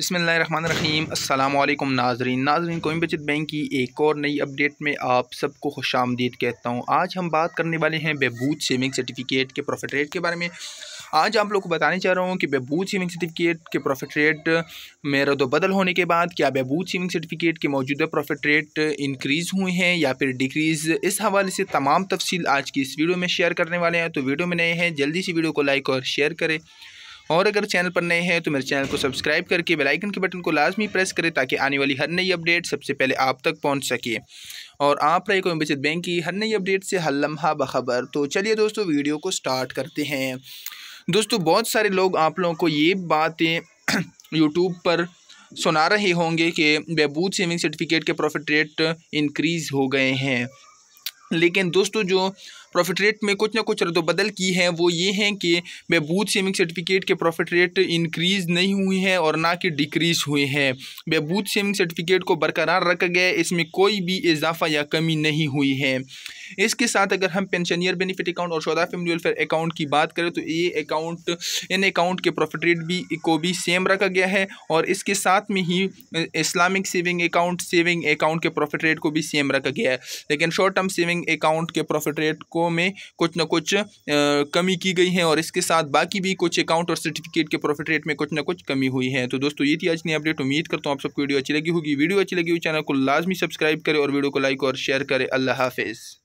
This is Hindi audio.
बसमीम अल्लाम नाजरीन नाजरीन कोई बचत बैंक की एक और नई अपडेट में आप सबको खुश आमदीद कहता हूँ आज हम बात करने वाले हैं बेबूज सेविंग सर्टिफिकेट के प्रॉफिट रेट के बारे में आज आप लोग को बताने चाह रहा हूँ कि बेबूज सेविंग सर्टिफिकेट के प्रॉफिट रेट में बदल होने के बाद क्या बेबूज सेविंग सर्टिफिकेट के मौजूदा प्रॉफिट रेट इंक्रीज़ हुए हैं या फिर डिक्रीज़ इस हवाले से तमाम तफसील आज की इस वीडियो में शेयर करने वाले हैं तो वीडियो में नए हैं जल्दी से वीडियो को लाइक और शेयर करें और अगर चैनल पर नए हैं तो मेरे चैनल को सब्सक्राइब करके बेलाइकन के बटन को लाजमी प्रेस करें ताकि आने वाली हर नई अपडेट सबसे पहले आप तक पहुँच सके और आप रहे कोई बचत बैंक की हर नई अपडेट से हर लम्हा बखबर तो चलिए दोस्तों वीडियो को स्टार्ट करते हैं दोस्तों बहुत सारे लोग आप लोगों को ये बातें यूट्यूब पर सुना रहे होंगे कि बहबूद सेविंग सर्टिफिकेट के प्रॉफिट रेट इंक्रीज़ हो गए हैं लेकिन दोस्तों जो प्रॉफिट रेट में कुछ ना कुछ रद्दबदल की है वो ये हैं कि बहबूद सेविंग सर्टिफिकेट के प्रॉफिट रेट इंक्रीज़ नहीं हुई हैं और ना कि डिक्रीज़ हुए हैं बहबूद सेविंग सर्टिफिकेट को बरकरार रखा गया इसमें कोई भी इजाफा या कमी नहीं हुई है इसके साथ अगर हम पेंशनियर बेनिफिट अकाउंट और शौदा फैमिली वेलफेयर अकाउंट की बात करें तो ये अकाउंट इन अकाउंट के प्रॉफिट रेट भी को भी सेम रखा गया है और इसके साथ में ही Islamic saving account saving account के प्रॉफिट रेट को भी सेम रखा गया है लेकिन शॉर्ट टर्म सेविंग अकाउंट के प्रॉफिट रेट को में कुछ ना कुछ कमी की गई है और इसके साथ बाकी भी कुछ अकाउंट और सर्टिफिकेट के प्रॉफिट रेट में कुछ ना कुछ कमी हुई है तो दोस्तों ये थी आज की अपडेट उम्मीद करता हूँ आप सबको वीडियो अच्छी लगी होगी वीडियो अच्छी लगी हुई चैनल को लाजमी सब्सक्राइब करें और वीडियो को लाइक और शेयर करें अल्लाह हाफिज़